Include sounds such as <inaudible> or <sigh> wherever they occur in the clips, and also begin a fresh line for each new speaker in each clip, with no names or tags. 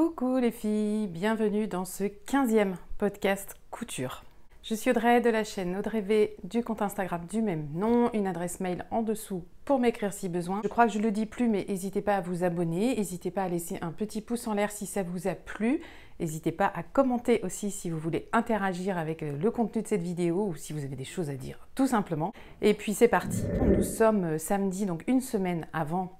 Coucou les filles, bienvenue dans ce 15e podcast couture. Je suis Audrey de la chaîne Audrey V du compte Instagram du même nom, une adresse mail en dessous pour m'écrire si besoin. Je crois que je le dis plus, mais n'hésitez pas à vous abonner, n'hésitez pas à laisser un petit pouce en l'air si ça vous a plu, n'hésitez pas à commenter aussi si vous voulez interagir avec euh, le contenu de cette vidéo ou si vous avez des choses à dire, tout simplement. Et puis c'est parti, nous sommes euh, samedi, donc une semaine avant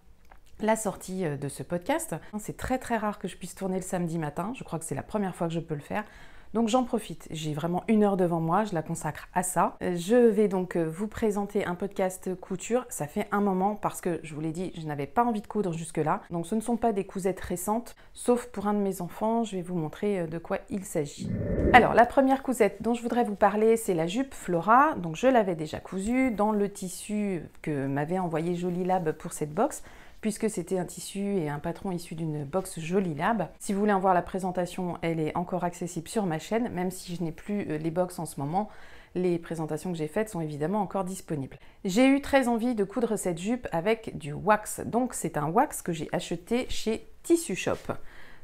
la sortie euh, de ce podcast. C'est très très rare que je puisse tourner le samedi matin, je crois que c'est la première fois que je peux le faire. Donc j'en profite, j'ai vraiment une heure devant moi, je la consacre à ça. Euh, je vais donc euh, vous présenter un podcast couture, ça fait un moment parce que je vous l'ai dit, je n'avais pas envie de coudre jusque-là. Donc ce ne sont pas des cousettes récentes, sauf pour un de mes enfants, je vais vous montrer de quoi il s'agit. Alors la première cousette dont je voudrais vous parler, c'est la jupe Flora. Donc je l'avais déjà cousue dans le tissu que m'avait envoyé Jolie Lab pour cette box puisque c'était un tissu et un patron issu d'une box Jolie Lab. Si vous voulez en voir la présentation, elle est encore accessible sur ma chaîne, même si je n'ai plus euh, les box en ce moment. Les présentations que j'ai faites sont évidemment encore disponibles. J'ai eu très envie de coudre cette jupe avec du wax, donc c'est un wax que j'ai acheté chez Tissu Shop.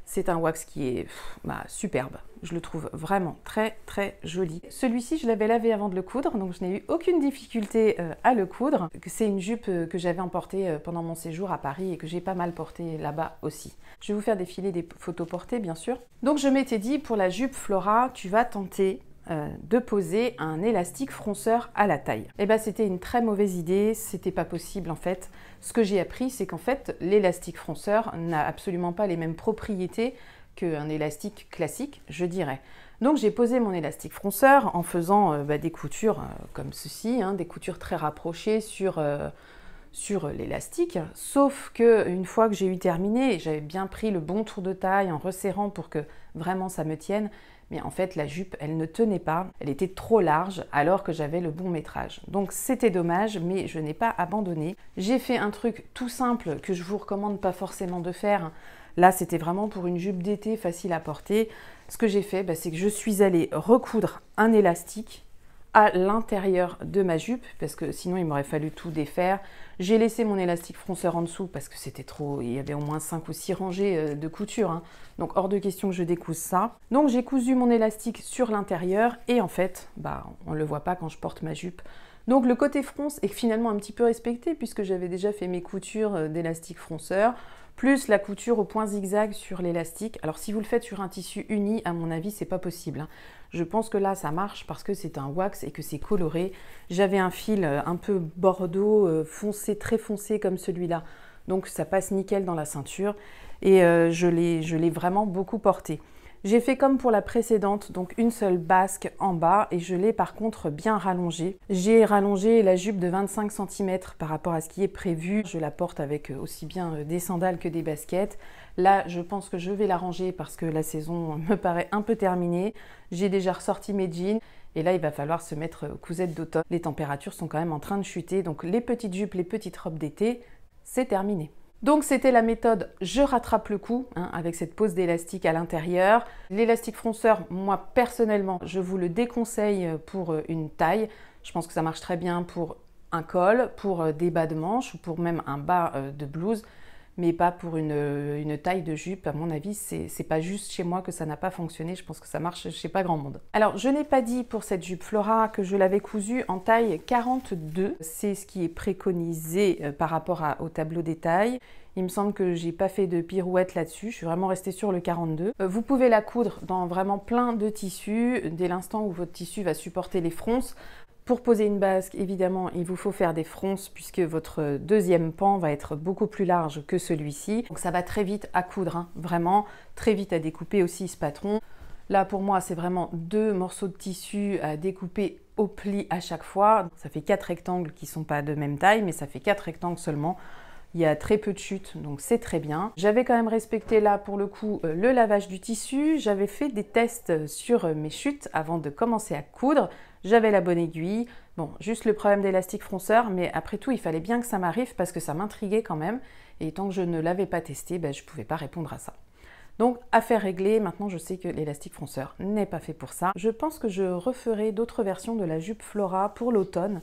C'est un wax qui est bah, superbe. Je le trouve vraiment très très joli. Celui-ci, je l'avais lavé avant de le coudre, donc je n'ai eu aucune difficulté euh, à le coudre. C'est une jupe euh, que j'avais emportée euh, pendant mon séjour à Paris et que j'ai pas mal portée là-bas aussi. Je vais vous faire défiler des photos portées, bien sûr. Donc je m'étais dit, pour la jupe Flora, tu vas tenter de poser un élastique fronceur à la taille. Et eh ben, c'était une très mauvaise idée, c'était pas possible en fait. Ce que j'ai appris, c'est qu'en fait, l'élastique fronceur n'a absolument pas les mêmes propriétés qu'un élastique classique, je dirais. Donc j'ai posé mon élastique fronceur en faisant euh, bah, des coutures euh, comme ceci, hein, des coutures très rapprochées sur, euh, sur l'élastique. Sauf que une fois que j'ai eu terminé, j'avais bien pris le bon tour de taille en resserrant pour que vraiment ça me tienne, mais en fait la jupe elle ne tenait pas, elle était trop large alors que j'avais le bon métrage. Donc c'était dommage, mais je n'ai pas abandonné. J'ai fait un truc tout simple que je vous recommande pas forcément de faire. Là c'était vraiment pour une jupe d'été facile à porter. Ce que j'ai fait, bah, c'est que je suis allée recoudre un élastique à l'intérieur de ma jupe parce que sinon il m'aurait fallu tout défaire, j'ai laissé mon élastique fronceur en dessous parce que c'était trop, il y avait au moins 5 ou 6 rangées euh, de couture. Hein. Donc hors de question que je découse ça. Donc j'ai cousu mon élastique sur l'intérieur et en fait, bah, on ne le voit pas quand je porte ma jupe. Donc le côté fronce est finalement un petit peu respecté puisque j'avais déjà fait mes coutures euh, d'élastique fronceur plus la couture au point zigzag sur l'élastique. Alors si vous le faites sur un tissu uni, à mon avis, c'est pas possible. Hein. Je pense que là, ça marche parce que c'est un wax et que c'est coloré. J'avais un fil euh, un peu bordeaux, euh, foncé, très foncé comme celui-là. Donc ça passe nickel dans la ceinture et euh, je l'ai vraiment beaucoup porté. J'ai fait comme pour la précédente, donc une seule basque en bas et je l'ai par contre bien rallongée. J'ai rallongé la jupe de 25 cm par rapport à ce qui est prévu. Je la porte avec aussi bien euh, des sandales que des baskets. Là, je pense que je vais la ranger parce que la saison <laughs> me paraît un peu terminée. J'ai déjà ressorti mes jeans et là, il va falloir se mettre aux euh, cousettes d'automne. Les températures sont quand même en train de chuter, donc les petites jupes, les petites robes d'été, c'est terminé. Donc c'était la méthode je rattrape le coup hein, avec cette pose d'élastique à l'intérieur. L'élastique fronceur, moi personnellement, je vous le déconseille euh, pour euh, une taille. Je pense que ça marche très bien pour un col, pour euh, des bas de manche ou pour même un bas de blouse mais pas pour euh, une, taille de jupe. À mon avis, c'est pas juste chez moi que ça n'a pas fonctionné. Je pense que ça marche chez pas grand monde. Alors, je n'ai pas dit pour cette jupe Flora que je l'avais cousue en taille 42. C'est ce qui est préconisé euh, par rapport au tableau des tailles. Il me semble que j'ai pas fait de pirouette là-dessus, je suis vraiment restée sur le 42. Euh, vous pouvez la coudre dans vraiment plein de tissus, dès l'instant où votre tissu va supporter les fronces. Pour poser une basque, évidemment, il vous faut faire des fronces puisque votre deuxième pan va être beaucoup plus large que celui-ci. Donc ça va très vite à coudre, hein, vraiment, très vite à découper aussi ce patron. Là, pour moi, c'est vraiment deux morceaux de tissu à découper au pli à chaque fois. Ça fait quatre rectangles qui ne sont pas de même taille, mais ça fait quatre rectangles seulement il y a très peu de chutes, donc c'est très bien. J'avais quand même respecté là pour le coup euh, le lavage du tissu, j'avais fait des tests sur euh, mes chutes avant de commencer à coudre, j'avais la bonne aiguille, bon, juste le problème d'élastique fronceur, mais après tout, il fallait bien que ça m'arrive parce que ça m'intriguait quand même, et tant que je ne l'avais pas testé, ben, je ne pouvais pas répondre à ça. Donc, affaire réglée, maintenant je sais que l'élastique fronceur n'est pas fait pour ça. Je pense que je referai d'autres versions de la jupe Flora pour l'automne,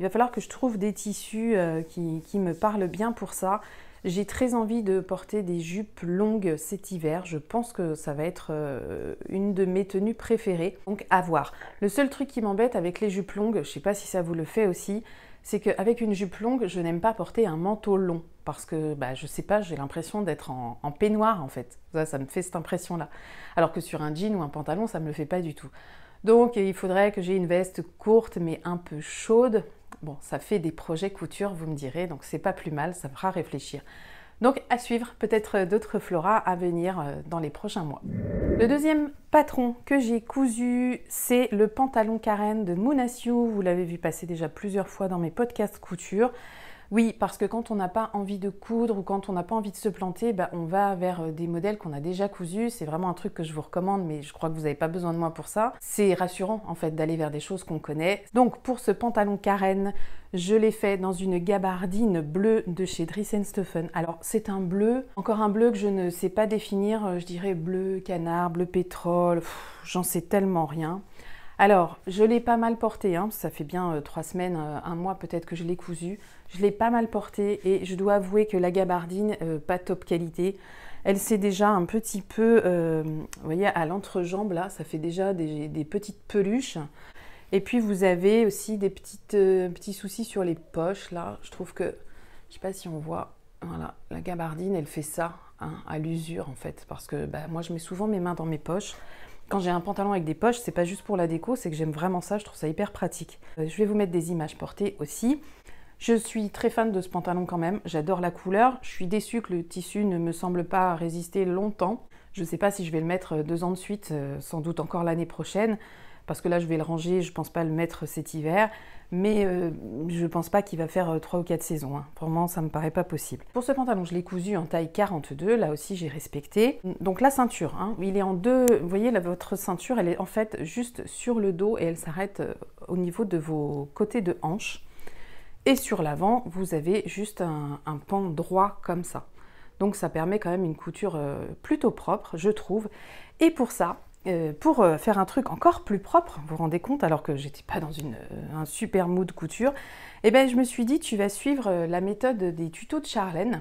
il va falloir que je trouve des tissus euh, qui, me parlent bien pour ça. J'ai très envie de porter des jupes longues cet hiver. Je pense que ça va être euh, une de mes tenues préférées. Donc à voir. Le seul truc qui m'embête avec les jupes longues, je sais pas si ça vous le fait aussi, c'est qu'avec une jupe longue, je n'aime pas porter un manteau long. Parce que bah, je sais pas, j'ai l'impression d'être en, peignoir en fait. Ça, ça me fait cette impression-là. Alors que sur un jean ou un pantalon, ça me le fait pas du tout. Donc il faudrait que j'ai une veste courte mais un peu chaude Bon, ça fait des projets couture, vous me direz, donc c'est pas plus mal, ça fera réfléchir. Donc à suivre, peut-être euh, d'autres floras à venir euh, dans les prochains mois. Le deuxième patron que j'ai cousu, c'est le pantalon Karen de Mounasiou. Vous l'avez vu passer déjà plusieurs fois dans mes podcasts couture. Oui, parce que quand on n'a pas envie de coudre ou quand on n'a pas envie de se planter, bah, on va vers euh, des modèles qu'on a déjà cousus. C'est vraiment un truc que je vous recommande, mais je crois que vous n'avez pas besoin de moi pour ça. C'est rassurant en fait d'aller vers des choses qu'on connaît. Donc pour ce pantalon Karen, je l'ai fait dans une gabardine bleue de chez Dries Stephen. Alors c'est un bleu, encore un bleu que je ne sais pas définir, euh, je dirais bleu canard, bleu pétrole, j'en sais tellement rien. Alors, je l'ai pas mal porté, hein, ça fait bien euh, trois semaines, euh, un mois peut-être que je l'ai cousu. Je l'ai pas mal porté et je dois avouer que la gabardine, euh, pas top qualité, elle s'est déjà un petit peu, vous voyez, à l'entrejambe là, ça fait déjà des, petites peluches. Et puis vous avez aussi des petits soucis sur les poches là. Je trouve que, je sais pas si on voit, voilà, la gabardine, elle fait ça hein, à l'usure en fait, parce que bah, moi je mets souvent mes mains dans mes poches. Quand j'ai un pantalon avec des poches, c'est pas juste pour la déco, c'est que j'aime vraiment ça, je trouve ça hyper pratique. Euh, je vais vous mettre des images portées aussi. Je suis très fan de ce pantalon quand même, j'adore la couleur. Je suis déçue que le tissu ne me semble pas résister longtemps. Je ne sais pas si je vais le mettre deux ans de suite, euh, sans doute encore l'année prochaine, parce que là je vais le ranger, je pense pas le mettre cet hiver mais euh, je ne pense pas qu'il va faire 3 euh, ou 4 saisons. Pour hein. moi, ça me paraît pas possible. Pour ce pantalon, je l'ai cousu en taille 42, là aussi j'ai respecté. Donc la ceinture, hein. il est en deux, vous voyez, votre ceinture, elle est en fait juste sur le dos et elle s'arrête euh, au niveau de vos côtés de hanche. Et sur l'avant, vous avez juste un pan droit comme ça. Donc ça permet quand même une couture plutôt propre, je trouve. Et pour ça, euh, pour euh, faire un truc encore plus propre, vous vous rendez compte, alors que j'étais pas dans euh, un super mood couture, eh ben, je me suis dit tu vas suivre la méthode des tutos de Charlène.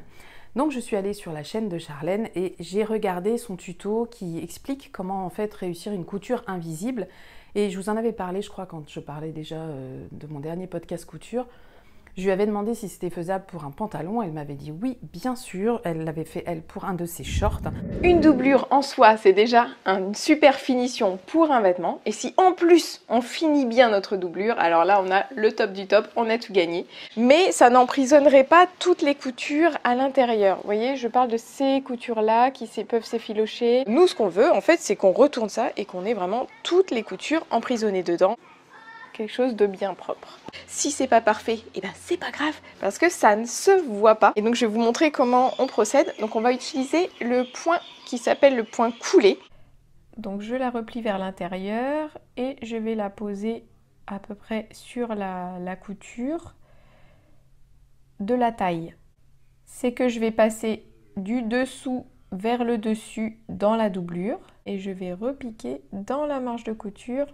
Donc je suis allée sur la chaîne de Charlène et j'ai regardé son tuto qui explique comment en fait réussir une couture invisible. Et je vous en avais parlé, je crois, quand je parlais déjà de mon dernier podcast couture. Je lui avais demandé si c'était faisable pour un pantalon. Elle m'avait dit oui, bien sûr. Elle l'avait fait, elle, pour un de ses shorts. Une doublure en
soi, c'est déjà une super finition pour un vêtement. Et si en plus, on finit bien notre doublure, alors là, on a le top du top, on a tout gagné. Mais ça n'emprisonnerait pas toutes les coutures à l'intérieur. Vous voyez, je parle de ces coutures-là qui peuvent s'effilocher. Nous, ce qu'on veut, en fait, c'est qu'on retourne ça et qu'on ait vraiment toutes les coutures emprisonnées dedans quelque chose de bien propre. Si c'est pas parfait, et eh ben c'est pas grave parce que ça ne se voit pas. Et donc je vais vous montrer comment on procède. Donc on va utiliser le point qui s'appelle le point coulé. Donc je la replie vers l'intérieur et je vais la poser à peu près sur la, la couture de la taille. C'est que je vais passer du dessous vers le dessus dans la doublure et je vais repiquer dans la marge de couture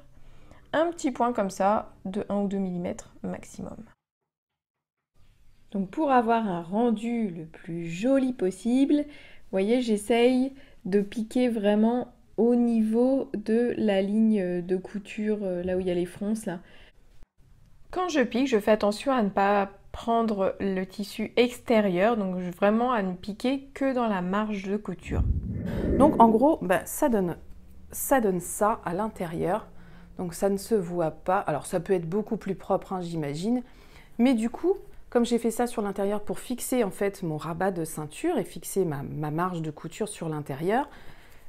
un petit point comme ça de 1 ou 2 mm maximum. Donc pour avoir un rendu le plus joli possible, voyez j'essaye de piquer vraiment au niveau de la ligne de couture, euh, là où il y a les fronces là. Quand je pique, je fais attention à ne pas prendre le tissu extérieur, donc vraiment à ne piquer que dans la marge de couture. Donc en gros, ben, ça, donne, ça donne ça à l'intérieur. Donc ça ne se voit pas.
Alors ça peut être beaucoup plus propre, hein, j'imagine. Mais du coup, comme j'ai fait ça sur l'intérieur pour fixer en fait mon rabat de ceinture et fixer ma, marge de couture sur l'intérieur,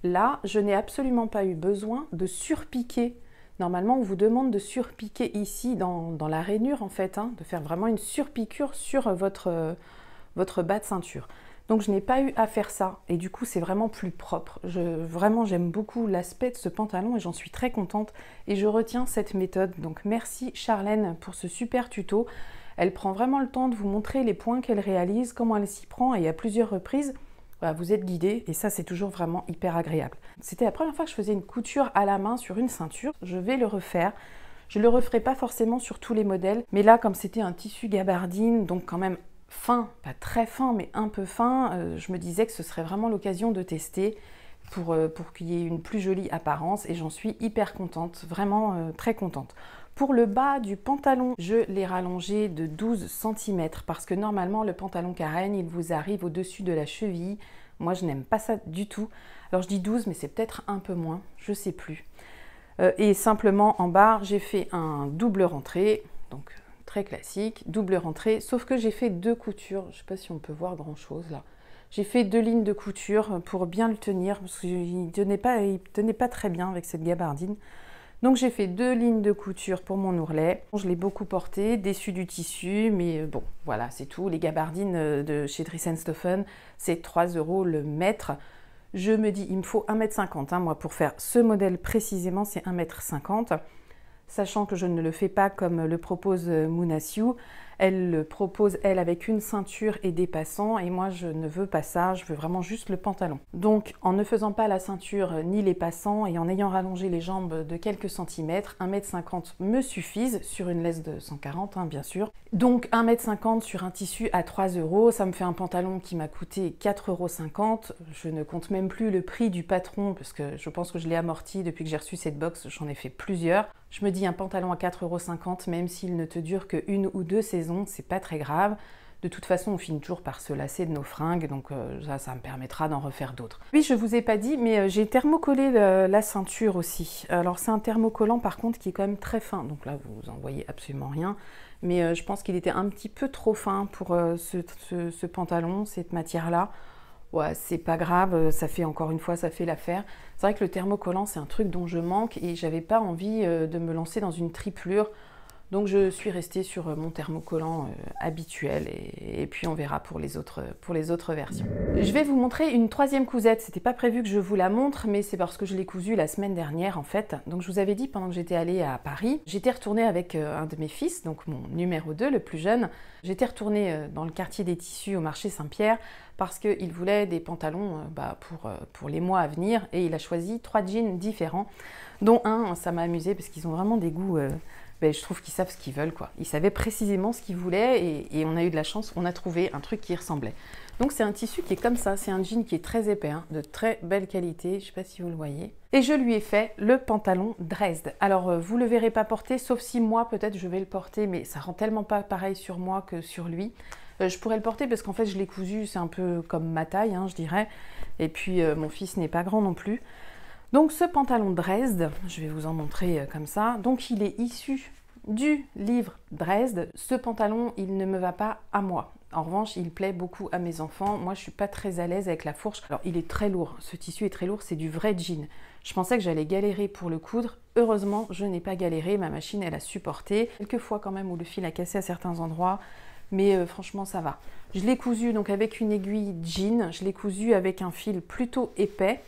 là, je n'ai absolument pas eu besoin de surpiquer. Normalement, on vous demande de surpiquer ici dans, la rainure en fait, hein, de faire vraiment une surpiqûre sur votre bas de ceinture. Donc je n'ai pas eu à faire ça et du coup c'est vraiment plus propre. Je, vraiment j'aime beaucoup l'aspect de ce pantalon et j'en suis très contente et je retiens cette méthode. Donc merci Charlène pour ce super tuto. Elle prend vraiment le temps de vous montrer les points qu'elle réalise, comment elle s'y prend et à plusieurs reprises vous êtes guidé et ça c'est toujours vraiment hyper agréable. C'était la première fois que je faisais une couture à la main sur une ceinture. Je vais le refaire. Je le referai pas forcément sur tous les modèles, mais là comme c'était un tissu gabardine, donc quand même fin, pas très fin, mais un peu fin, euh, je me disais que ce serait vraiment l'occasion de tester pour, euh, pour qu'il y ait une plus jolie apparence et j'en suis hyper contente, vraiment euh, très contente. Pour le bas du pantalon, je l'ai rallongé de 12 cm parce que normalement le pantalon carène, il vous arrive au-dessus de la cheville. Moi, je n'aime pas ça du tout. Alors je dis 12, mais c'est peut-être un peu moins, je sais plus. et simplement en bas, j'ai fait un double rentrée, donc très classique, double rentrée, sauf que j'ai fait deux coutures, je sais pas si on peut voir grand chose là. J'ai fait deux lignes de couture pour bien le tenir, parce qu'il ne tenait, pas, tenait pas très bien avec cette gabardine. Donc j'ai fait deux lignes de couture pour mon ourlet. Je l'ai beaucoup porté, déçu du tissu, mais euh, bon, voilà, c'est tout. Les gabardines euh, de chez Stoffen, c'est 3 euros le mètre. Je me dis, il me faut 1m50, hein, moi, pour faire ce modèle précisément, c'est 1m50 sachant que je ne le fais pas comme le propose euh, Mounasiou. Elle le propose, elle, avec une ceinture et des passants, et moi je ne veux pas ça, je veux vraiment juste le pantalon. Donc en ne faisant pas la ceinture euh, ni les passants et en ayant rallongé les jambes de quelques centimètres, 1m50 me suffisent, sur une laisse de 140 hein, bien sûr. Donc 1m50 sur un tissu à 3 euros, ça me fait un pantalon qui m'a coûté 4,50 euros. Je ne compte même plus le prix du patron parce que je pense que je l'ai amorti depuis que j'ai reçu cette box, j'en ai fait plusieurs. Je me dis un pantalon à 4,50€, même s'il ne te dure que une ou deux saisons, c'est pas très grave. De toute façon, on finit toujours par se lasser de nos fringues, donc euh, ça, ça me permettra d'en refaire d'autres. Oui, je vous ai pas dit, mais euh, j'ai thermocollé euh, la ceinture aussi. Alors c'est un thermocollant par contre qui est quand même très fin, donc là vous en voyez absolument rien. Mais je pense qu'il était un petit peu trop fin pour ce pantalon, cette matière-là ouais, c'est pas grave, euh, ça fait encore une fois, ça fait l'affaire. C'est vrai que le thermocollant, c'est un truc dont je manque et j'avais pas envie euh, de me lancer dans une triplure donc je suis restée sur euh, mon thermocollant euh, habituel et, puis on verra pour les, autres, euh, pour les autres versions. Je vais vous montrer une troisième cousette. C'était pas prévu que je vous la montre, mais c'est parce que je l'ai cousue la semaine dernière en fait. Donc je vous avais dit pendant que j'étais allée à Paris, j'étais retournée avec un de mes fils, donc mon numéro 2, le plus jeune. J'étais retournée dans le quartier des tissus au marché Saint-Pierre parce qu'il voulait des pantalons bah, pour, les mois à venir et il a choisi trois jeans différents, dont un, ça m'a amusé parce qu'ils ont vraiment des goûts. Ben, je trouve qu'ils savent ce qu'ils veulent. Quoi. Ils savaient précisément ce qu'ils voulaient et, on a eu de la chance, on a trouvé un truc qui ressemblait. Donc c'est un tissu qui est comme ça, c'est un jean qui est très épais, hein, de très belle qualité, je ne sais pas si vous le voyez. Et je lui ai fait le pantalon Dresde. Alors euh, vous ne le verrez pas porter, sauf si moi peut-être je vais le porter, mais ça rend tellement pas pareil sur moi que sur lui euh, je pourrais le porter parce qu'en fait je l'ai cousu, c'est un peu comme ma taille, hein, je dirais. Et puis euh, mon fils n'est pas grand non plus. Donc ce pantalon Dresde, je vais vous en montrer euh, comme ça, donc il est issu du livre Dresde. Ce pantalon, il ne me va pas à moi. En revanche, il plaît beaucoup à mes enfants. Moi, je suis pas très à l'aise avec la fourche. Alors, il est très lourd. Ce tissu est très lourd. C'est du vrai jean. Je pensais que j'allais galérer pour le coudre. Heureusement, je n'ai pas galéré. Ma machine, elle a supporté. Quelques fois quand même où le fil a cassé à certains endroits. Mais euh, franchement, ça va. Je l'ai cousu donc avec une aiguille jean. Je l'ai cousu avec un fil plutôt épais.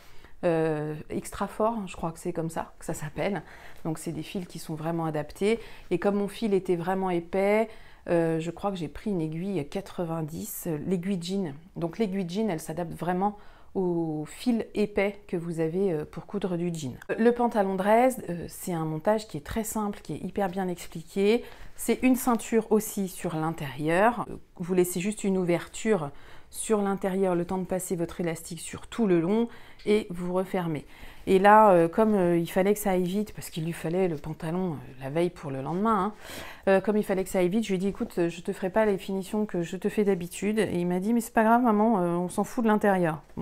Euh, extra fort, je crois que c'est comme ça que ça s'appelle. Donc c'est des fils qui sont vraiment adaptés. Et comme mon fil était vraiment épais, euh, je crois que j'ai pris une aiguille 90, euh, l'aiguille jean. Donc l'aiguille jean, elle s'adapte vraiment au fil épais que vous avez pour coudre du jean. Le pantalon dresse c'est un montage qui est très simple, qui est hyper bien expliqué. C'est une ceinture aussi sur l'intérieur. Vous laissez juste une ouverture sur l'intérieur, le temps de passer votre élastique sur tout le long et vous refermez. Et là, euh, comme euh, il fallait que ça aille vite, parce qu'il lui fallait le pantalon euh, la veille pour le lendemain, hein, comme il fallait que ça aille vite, je lui ai dit écoute, je te ferai pas les finitions que je te fais d'habitude. Et il m'a dit mais c'est pas grave maman, on s'en fout de l'intérieur. <laughs>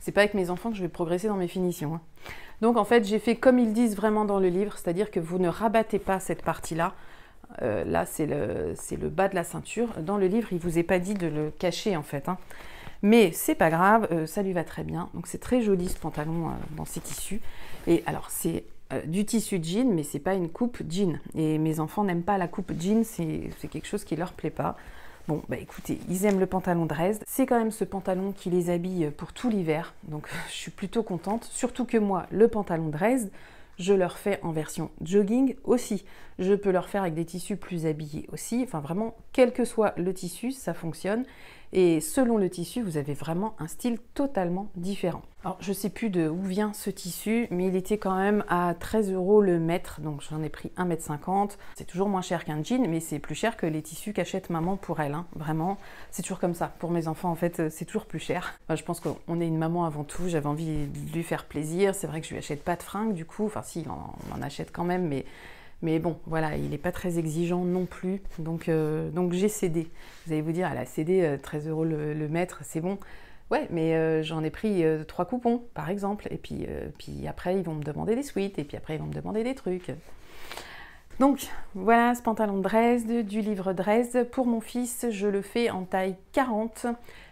c'est pas avec mes enfants que je vais progresser dans mes finitions. Hein. Donc en fait, j'ai fait comme ils disent vraiment dans le livre, c'est-à-dire que vous ne rabattez pas cette partie-là, euh, là, c'est le, bas de la ceinture. Dans le livre, il ne vous est pas dit de le cacher, en fait. Hein. Mais c'est pas grave, euh, ça lui va très bien. Donc c'est très joli ce pantalon euh, dans ces tissus. Et alors c'est du tissu jean, mais c'est pas une coupe jean. Et mes enfants n'aiment pas la coupe jean, c'est quelque chose qui leur plaît pas. Bon, bah écoutez, ils aiment le pantalon Dresde. C'est quand même ce pantalon qui les habille pour tout l'hiver. Donc <laughs> je suis plutôt contente. Surtout que moi, le pantalon Dresde, je leur fais en version jogging aussi. Je peux leur faire avec des tissus plus habillés aussi. Enfin, vraiment, quel que soit le tissu, ça fonctionne. Et selon le tissu, vous avez vraiment un style totalement différent. Alors, je sais plus de où vient ce tissu, mais il était quand même à 13 euros le mètre, donc j'en ai pris 1,50 m. C'est toujours moins cher qu'un jean, mais c'est plus cher que les tissus qu'achète maman pour elle. Hein. Vraiment, c'est toujours comme ça. Pour mes enfants, en fait, euh, c'est toujours plus cher. je pense qu'on est une maman avant tout, j'avais envie de lui faire plaisir. C'est vrai que je lui achète pas de fringues, du coup. Enfin, si, on en, achète quand même, mais bon, voilà, il n'est pas très exigeant non plus. Donc, euh, donc j'ai cédé. Vous allez vous dire, elle a cédé 13 euh, euros le mètre, c'est bon. Ouais, mais euh, j'en ai pris euh, trois coupons, par exemple. Et puis, euh, puis après, ils vont me demander des suites. Et puis après, ils vont me demander des trucs. Donc, voilà ce pantalon Dresde, du livre Dresde. Pour mon fils, je le fais en taille 40.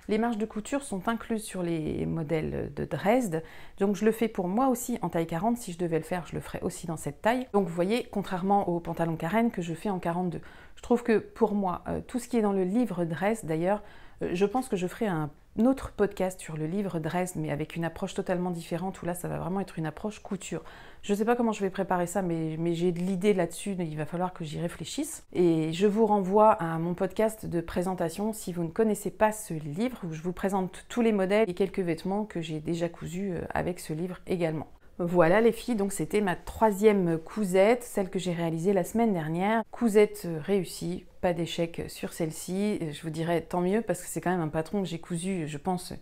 Les marges de couture sont incluses sur les modèles de Dresde. Donc, je le fais pour moi aussi en taille 40. Si je devais le faire, je le ferais aussi dans cette taille. Donc, vous voyez, contrairement au pantalon Karen que je fais en 42. Je trouve que pour moi, tout ce qui est dans le livre Dresde, d'ailleurs, je pense que je ferai un notre podcast sur le livre Dresde, mais avec une approche totalement différente, où là, ça va vraiment être une approche couture. Je ne sais pas comment je vais préparer ça, mais, mais j'ai de l'idée là-dessus, il va falloir que j'y réfléchisse. Et je vous renvoie à mon podcast de présentation si vous ne connaissez pas ce livre, où je vous présente tous les modèles et quelques vêtements que j'ai déjà cousus euh, avec ce livre également. Voilà les filles, donc c'était ma troisième cousette, celle que j'ai réalisée la semaine dernière. Cousette euh, réussie, pas d'échec sur celle-ci. Je vous dirais tant mieux parce que c'est quand même un patron que j'ai cousu, je pense,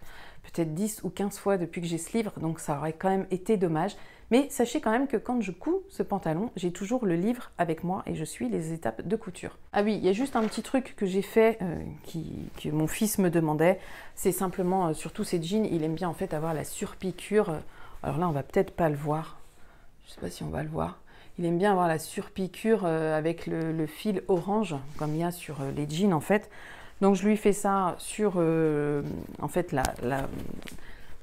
peut-être 10 ou 15 fois depuis que j'ai ce livre, donc ça aurait quand même été dommage. Mais sachez quand même que quand je couds ce pantalon, j'ai toujours le livre avec moi et je suis les étapes de couture. Ah oui, il y a juste un petit truc que j'ai fait, euh, que mon fils me demandait, c'est simplement, euh, surtout sur jeans, il aime bien en fait avoir la surpiqûre. Alors là, on va peut-être pas le voir. Je ne sais pas si on va le voir. Il aime bien avoir la surpiqûre euh, avec le, fil orange, comme il y a sur euh, les jeans en fait. Donc je lui fais ça sur euh, en fait la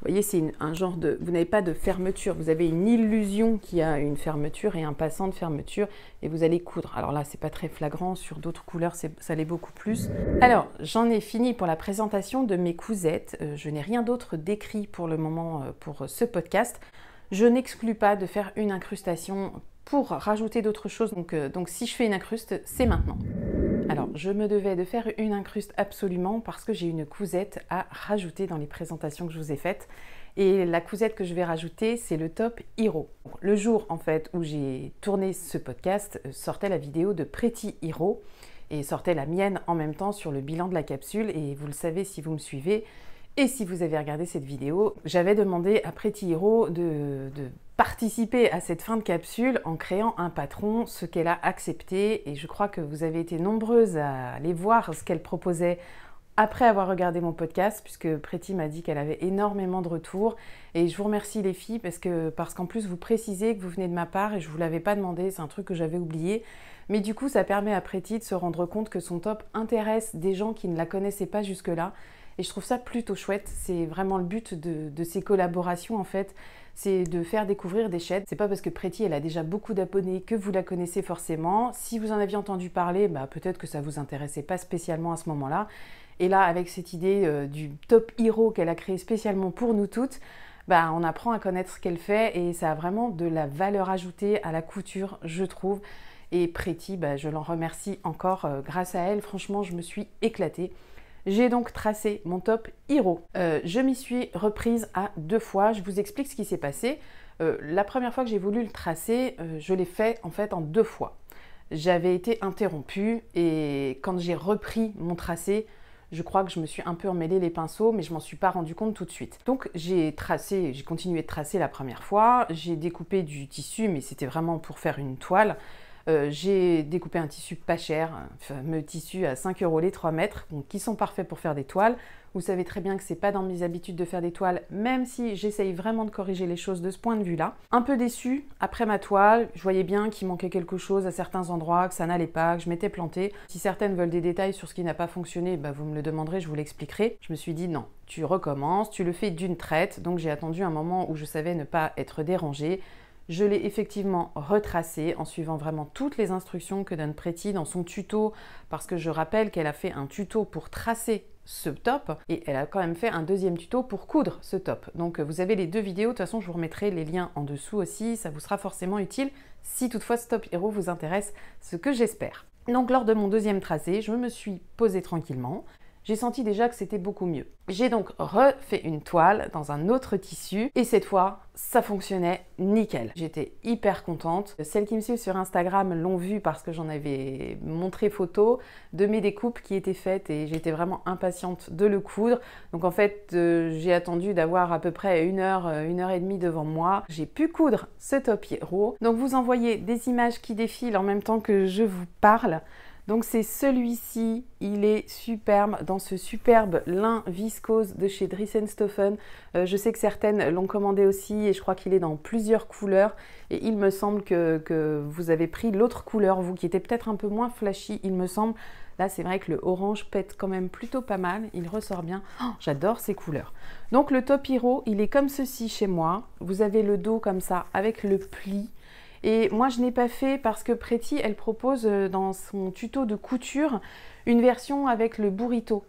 vous voyez, c'est un genre de... Vous n'avez pas de fermeture, vous avez une illusion qui a une fermeture et un passant de fermeture, et vous allez coudre. Alors là, c'est pas très flagrant, sur d'autres couleurs, ça l'est beaucoup plus. Alors, j'en ai fini pour la présentation de mes cousettes. Euh, je n'ai rien d'autre d'écrit pour le moment euh, pour ce podcast. Je n'exclus pas de faire une incrustation pour rajouter d'autres choses. Donc, euh, donc si je fais une incruste, c'est maintenant. Alors, je me devais de faire une incruste absolument parce que j'ai une cousette à rajouter dans les présentations que je vous ai faites. Et la cousette que je vais rajouter, c'est le top Hero. Le jour en fait où j'ai tourné ce podcast, euh, sortait la vidéo de Pretty Hero et sortait la mienne en même temps sur le bilan de la capsule. Et vous le savez si vous me suivez et si vous avez regardé cette vidéo, j'avais demandé à Pretty Hero de participer à cette fin de capsule en créant un patron, ce qu'elle a accepté, et je crois que vous avez été nombreuses à aller voir ce qu'elle proposait après avoir regardé mon podcast, puisque Préti m'a dit qu'elle avait énormément de retours. Et je vous remercie les filles, parce que parce qu'en plus vous précisez que vous venez de ma part et je ne vous l'avais pas demandé, c'est un truc que j'avais oublié. Mais du coup, ça permet à Préti de se rendre compte que son top intéresse des gens qui ne la connaissaient pas jusque-là. Et je trouve ça plutôt chouette. C'est vraiment le but de, de ces collaborations, en fait c'est de faire découvrir des chaînes. C'est pas parce que Pretty elle a déjà beaucoup d'abonnés que vous la connaissez forcément. Si vous en aviez entendu parler, bah, peut-être que ça vous intéressait pas spécialement à ce moment-là. Et là, avec cette idée euh, du top hero qu'elle a créé spécialement pour nous toutes, bah, on apprend à connaître ce qu'elle fait et ça a vraiment de la valeur ajoutée à la couture, je trouve. Et Pretty, bah, je l'en remercie encore. Euh, grâce à elle, franchement, je me suis éclatée. J'ai donc tracé mon top hero. Euh, je m'y suis reprise à deux fois. Je vous explique ce qui s'est passé. Euh, la première fois que j'ai voulu le tracer, euh, je l'ai fait en fait en deux fois. J'avais été interrompue et quand j'ai repris mon tracé, je crois que je me suis un peu emmêlé les pinceaux, mais je m'en suis pas rendu compte tout de suite. Donc j'ai tracé, j'ai continué de tracer la première fois, j'ai découpé du tissu, mais c'était vraiment pour faire une toile. Euh, j'ai découpé un tissu pas cher, un fameux tissu à 5 euros les 3 mètres, qui sont parfaits pour faire des toiles. Vous savez très bien que c'est pas dans mes habitudes de faire des toiles, même si j'essaye vraiment de corriger les choses de ce point de vue-là. Un peu déçue, après ma toile, je voyais bien qu'il manquait quelque chose à certains endroits, que ça n'allait pas, que je m'étais plantée. Si certaines veulent des détails sur ce qui n'a pas fonctionné, bah, vous me le demanderez, je vous l'expliquerai. Je me suis dit non, tu recommences, tu le fais d'une traite, donc j'ai attendu un moment où je savais ne pas être dérangée je l'ai effectivement retracé en suivant vraiment toutes les instructions que donne Pretty dans son tuto, parce que je rappelle qu'elle a fait un tuto pour tracer ce top et elle a quand même fait un deuxième tuto pour coudre ce top. Donc euh, vous avez les deux vidéos, de toute façon je vous remettrai les liens en dessous aussi, ça vous sera forcément utile si toutefois ce top hero vous intéresse, ce que j'espère. Donc lors de mon deuxième tracé, je me suis posée tranquillement, j'ai senti déjà que c'était beaucoup mieux. J'ai donc refait une toile dans un autre tissu et cette fois, ça fonctionnait nickel. J'étais hyper contente. Celles qui me suivent sur Instagram l'ont vu parce que j'en avais montré photo de mes découpes qui étaient faites et j'étais vraiment impatiente de le coudre. Donc en fait, euh, j'ai attendu d'avoir à peu près une heure, euh, une heure et demie devant moi. J'ai pu coudre ce top hero. Donc vous envoyez des images qui défilent en même temps que je vous parle. Donc c'est celui-ci, il est superbe dans ce superbe lin viscose de chez Drissenstoffen. Euh, je sais que certaines l'ont commandé aussi et je crois qu'il est dans plusieurs couleurs. Et il me semble que, vous avez pris l'autre couleur, vous qui était peut-être un peu moins flashy, il me semble. Là c'est vrai que le orange pète quand même plutôt pas mal, il ressort bien. Oh, j'adore ces couleurs. Donc le top il est comme ceci chez moi. Vous avez le dos comme ça avec le pli. Et moi, je n'ai pas fait parce que Pretty, elle propose euh, dans son tuto de couture une version avec le burrito.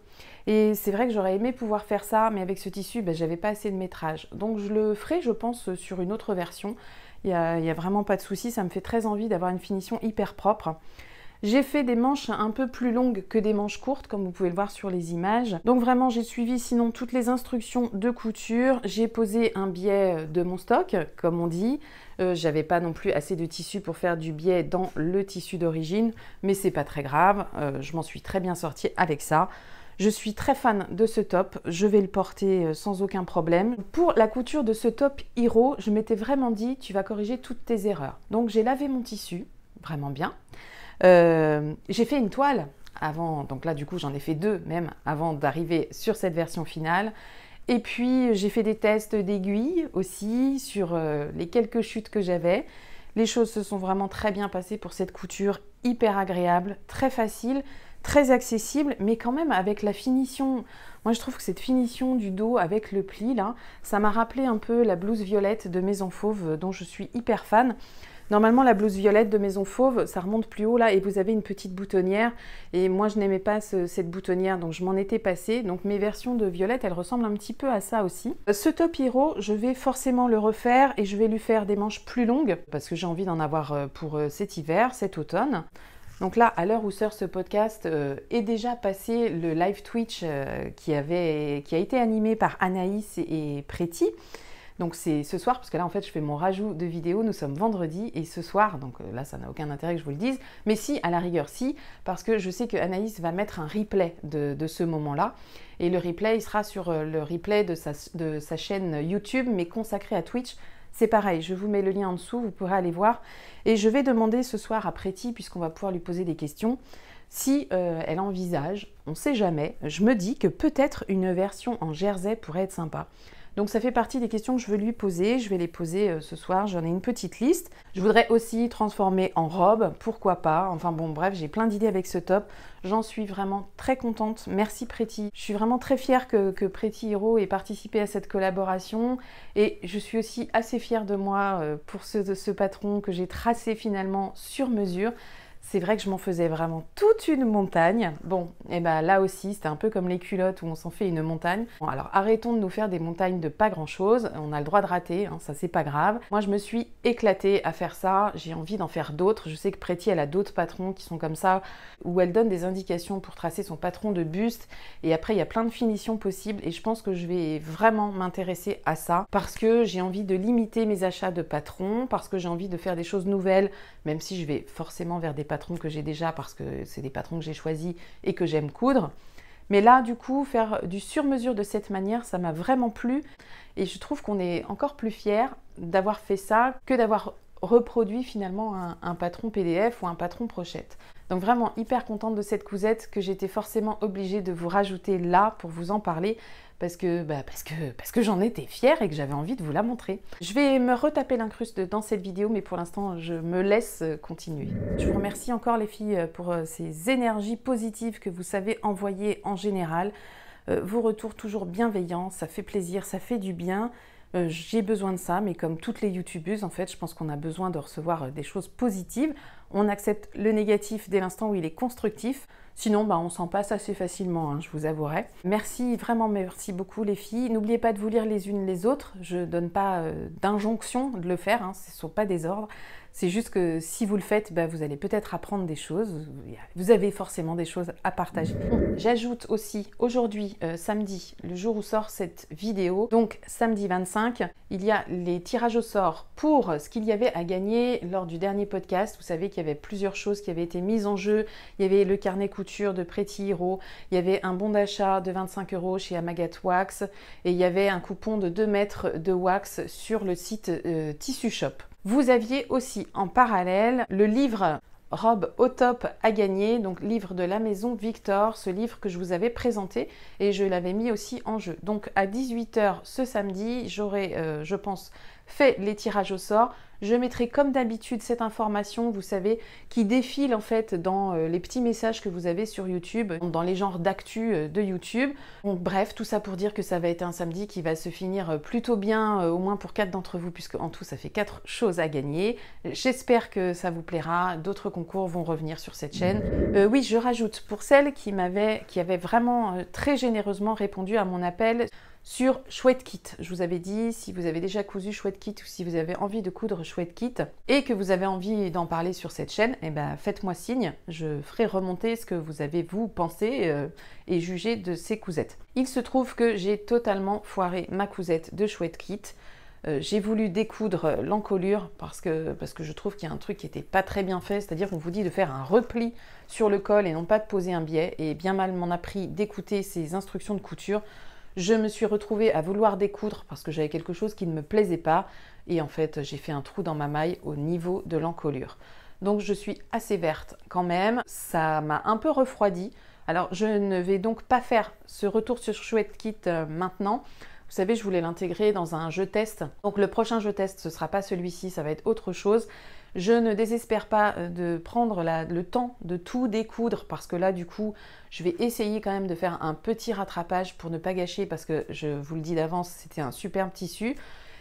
Et c'est vrai que j'aurais aimé pouvoir faire ça, mais avec ce tissu, ben, j'avais pas assez de métrage. Donc je le ferai, je pense, sur une autre version. Il n'y a, a, vraiment pas de souci, ça me fait très envie d'avoir une finition hyper propre. J'ai fait des manches un peu plus longues que des manches courtes, comme vous pouvez le voir sur les images. Donc vraiment, j'ai suivi sinon toutes les instructions de couture. J'ai posé un biais de mon stock, comme on dit. Euh, j'avais pas non plus assez de tissu pour faire du biais dans le tissu d'origine, mais c'est pas très grave. Euh, je m'en suis très bien sortie avec ça. Je suis très fan de ce top, je vais le porter euh, sans aucun problème. Pour la couture de ce top Hero, je m'étais vraiment dit tu vas corriger toutes tes erreurs. Donc j'ai lavé mon tissu, vraiment bien. Euh, j'ai fait une toile avant, donc là du coup j'en ai fait deux même avant d'arriver sur cette version finale. Et puis j'ai fait des tests d'aiguilles aussi sur euh, les quelques chutes que j'avais. Les choses se sont vraiment très bien passées pour cette couture hyper agréable, très facile, très accessible, mais quand même avec la finition. Moi je trouve que cette finition du dos avec le pli là, ça m'a rappelé un peu la blouse violette de Maison Fauve euh, dont je suis hyper fan. Normalement, la blouse violette de Maison Fauve, ça remonte plus haut là et vous avez une petite boutonnière. Et moi, je n'aimais pas cette boutonnière, donc je m'en étais passée. Donc mes versions de violette, elles ressemblent un petit peu à ça aussi. Euh, ce top hero, je vais forcément le refaire et je vais lui faire des manches plus longues parce que j'ai envie d'en avoir euh, pour euh, cet hiver, cet automne. Donc là, à l'heure où sort ce podcast, est déjà passé le live Twitch qui, avait, qui a été animé par Anaïs et, et donc c'est ce soir, parce que là en fait je fais mon rajout de vidéo, nous sommes vendredi et ce soir, donc euh, là ça n'a aucun intérêt que je vous le dise, mais si, à la rigueur si, parce que je sais que Anaïs va mettre un replay de, ce moment-là. Et le replay, il sera sur euh, le replay de sa, chaîne YouTube, mais consacré à Twitch. C'est pareil, je vous mets le lien en dessous, vous pourrez aller voir. Et je vais demander ce soir à Préti, puisqu'on va pouvoir lui poser des questions, si euh, elle envisage, on ne sait jamais, je me dis que peut-être une version en jersey pourrait être sympa. Donc ça fait partie des questions que je veux lui poser. Je vais les poser euh, ce soir. J'en ai une petite liste. Je voudrais aussi transformer en robe, pourquoi pas. Enfin bon, bref, j'ai plein d'idées avec ce top. J'en suis vraiment très contente. Merci Pretty. Je suis vraiment très fière que, que Pretty Hero ait participé à cette collaboration. Et je suis aussi assez fière de moi euh, pour ce patron que j'ai tracé finalement sur mesure c'est vrai que je m'en faisais vraiment toute une montagne. Bon, et eh ben là aussi, c'était un peu comme les culottes où on s'en fait une montagne. Bon, alors arrêtons de nous faire des montagnes de pas grand chose. On a le droit de rater, hein, ça c'est pas grave. Moi, je me suis éclatée à faire ça. J'ai envie d'en faire d'autres. Je sais que Pretty, elle a d'autres patrons qui sont comme ça, où elle donne des indications pour tracer son patron de buste. Et après, il y a plein de finitions possibles. Et je pense que je vais vraiment m'intéresser à ça parce que j'ai envie de limiter mes achats de patrons, parce que j'ai envie de faire des choses nouvelles, même si je vais forcément vers des patrons que j'ai déjà parce que c'est des patrons que j'ai choisi et que j'aime coudre. Mais là, du coup, faire du sur-mesure de cette manière, ça m'a vraiment plu. Et je trouve qu'on est encore plus fier d'avoir fait ça que d'avoir reproduit finalement un, patron PDF ou un patron Prochette. Donc vraiment hyper contente de cette cousette que j'étais forcément obligée de vous rajouter là pour vous en parler parce que, bah, parce que, parce que j'en étais fière et que j'avais envie de vous la montrer. Je vais me retaper l'incruste dans cette vidéo, mais pour l'instant, je me laisse euh, continuer. Je vous remercie encore les filles euh, pour euh, ces énergies positives que vous savez envoyer en général. Vos retours toujours bienveillants, ça fait plaisir, ça fait du bien. Euh, j'ai besoin de ça, mais comme toutes les youtubeuses, en fait, je pense qu'on a besoin de recevoir euh, des choses positives. On accepte le négatif dès l'instant où il est constructif. Sinon, bah, on s'en passe assez facilement, hein, je vous avouerai. Merci, vraiment merci beaucoup les filles. N'oubliez pas de vous lire les unes les autres. Je ne donne pas euh, d'injonction de le faire, hein, ce ne sont pas des ordres. C'est juste que si vous le faites, bah, vous allez peut-être apprendre des choses. Vous avez forcément des choses à partager. J'ajoute aussi aujourd'hui, euh, samedi, le jour où sort cette vidéo, donc samedi 25, il y a les tirages au sort pour ce qu'il y avait à gagner lors du dernier podcast. Vous savez qu'il y avait plusieurs choses qui avaient été mises en jeu. Il y avait le carnet couture de Pretty Hero, il y avait un bon d'achat de 25 euros chez Amagat Wax et il y avait un coupon de 2 mètres de wax sur le site euh, Tissu Shop. Vous aviez aussi en parallèle le livre robe au top à gagner, donc livre de la maison Victor, ce livre que je vous avais présenté et je l'avais mis aussi en jeu. Donc à 18h ce samedi, j'aurai, euh, je pense, fait les tirages au sort. Je mettrai comme d'habitude cette information, vous savez, qui défile en fait dans euh, les petits messages que vous avez sur YouTube, dans les genres d'actu euh, de YouTube. Donc, bref, tout ça pour dire que ça va être un samedi qui va se finir euh, plutôt bien, au moins pour quatre d'entre vous, puisque en tout ça fait quatre choses à gagner. J'espère que ça vous plaira. D'autres concours vont revenir sur cette chaîne. oui, je rajoute pour celles qui m'avaient, qui avaient vraiment très généreusement répondu à mon appel sur Chouette Kit. Je vous avais dit, si vous avez déjà cousu Chouette Kit ou si vous avez envie de coudre Chouette Kit et que vous avez envie d'en parler sur cette chaîne, eh ben, faites-moi signe, je ferai remonter ce que vous avez vous pensé euh, et jugé de ces cousettes. Il se trouve que j'ai totalement foiré ma cousette de Chouette Kit. Euh, j'ai voulu découdre l'encolure parce que, parce que je trouve qu'il y a un truc qui n'était pas très bien fait, c'est-à-dire qu'on vous dit de faire un repli sur le col et non pas de poser un biais, et bien mal m'en a pris d'écouter ces instructions de couture. Je me suis retrouvée à vouloir découdre parce que j'avais quelque chose qui ne me plaisait pas. Et en fait, j'ai fait un trou dans ma maille au niveau de l'encolure. Donc je suis assez verte quand même. Ça m'a un peu refroidi. Alors je ne vais donc pas faire ce retour sur Chouette Kit euh, maintenant. Vous savez, je voulais l'intégrer dans un jeu test. Donc le prochain jeu test, ce ne sera pas celui-ci, ça va être autre chose. Je ne désespère pas euh, de prendre le temps de tout découdre parce que là, du coup, je vais essayer quand même de faire un petit rattrapage pour ne pas gâcher parce que je vous le dis d'avance, c'était un superbe tissu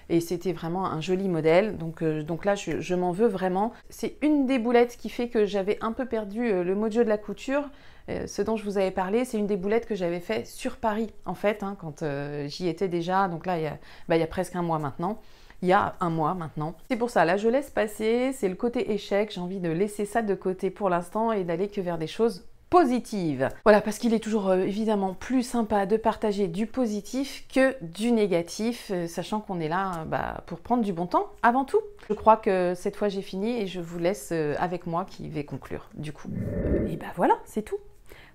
et c'était vraiment un joli modèle. Donc, euh, donc là, je, m'en veux vraiment. C'est une des boulettes qui fait que j'avais un peu perdu euh, le mojo de la couture. ce dont je vous avais parlé, c'est une des boulettes que j'avais fait sur Paris, en fait, hein, quand j'y étais déjà. Donc là, il y a bah, presque un mois maintenant il y a un mois maintenant. C'est pour ça, là je laisse passer, c'est le côté échec, j'ai envie de laisser ça de côté pour l'instant et d'aller que vers des choses positives. Voilà, parce qu'il est toujours euh, évidemment plus sympa de partager du positif que du négatif, euh, sachant qu'on est là euh, bah, pour prendre du bon temps avant tout. Je crois que cette fois j'ai fini et je vous laisse avec moi qui vais conclure du coup. et ben bah, voilà, c'est tout.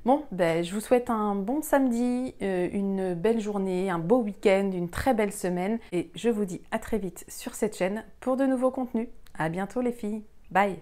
Bon, ben, je vous souhaite un bon samedi, euh, une belle journée, un beau week-end, une très belle semaine. Et je vous dis à très vite sur cette chaîne pour de nouveaux contenus. À bientôt les filles. Bye